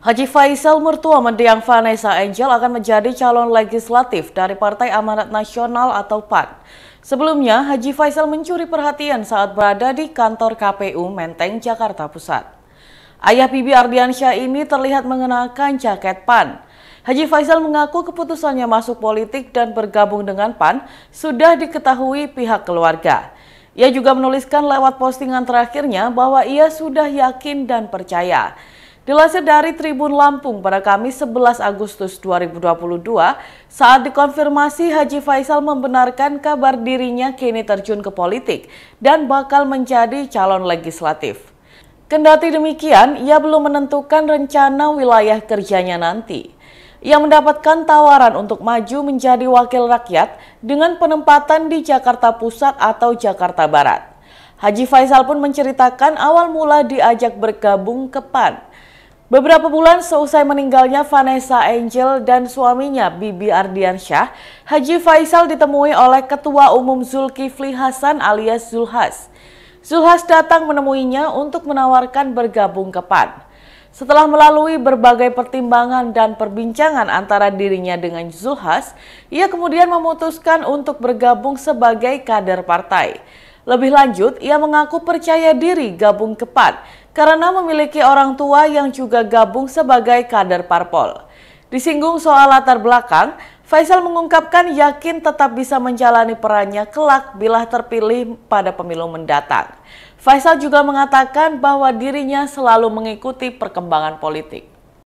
Haji Faisal Mertua mendiang Vanessa Angel akan menjadi calon legislatif dari Partai Amanat Nasional atau PAN. Sebelumnya, Haji Faisal mencuri perhatian saat berada di kantor KPU Menteng, Jakarta Pusat. Ayah Bibi Ardiansyah ini terlihat mengenakan jaket PAN. Haji Faisal mengaku keputusannya masuk politik dan bergabung dengan PAN sudah diketahui pihak keluarga. Ia juga menuliskan lewat postingan terakhirnya bahwa ia sudah yakin dan percaya Dilansir dari Tribun Lampung pada Kamis 11 Agustus 2022, saat dikonfirmasi Haji Faisal membenarkan kabar dirinya kini terjun ke politik dan bakal menjadi calon legislatif. Kendati demikian, ia belum menentukan rencana wilayah kerjanya nanti Ia mendapatkan tawaran untuk maju menjadi wakil rakyat dengan penempatan di Jakarta Pusat atau Jakarta Barat. Haji Faisal pun menceritakan awal mula diajak bergabung ke PAN. Beberapa bulan seusai meninggalnya Vanessa Angel dan suaminya Bibi Ardiansyah, Haji Faisal ditemui oleh Ketua Umum Zulkifli Hasan alias Zulhas. Zulhas datang menemuinya untuk menawarkan bergabung ke PAN. Setelah melalui berbagai pertimbangan dan perbincangan antara dirinya dengan Zulhas, ia kemudian memutuskan untuk bergabung sebagai kader partai. Lebih lanjut, ia mengaku percaya diri gabung ke PAN karena memiliki orang tua yang juga gabung sebagai kader parpol. Disinggung soal latar belakang, Faisal mengungkapkan yakin tetap bisa menjalani perannya kelak bila terpilih pada pemilu mendatang. Faisal juga mengatakan bahwa dirinya selalu mengikuti perkembangan politik.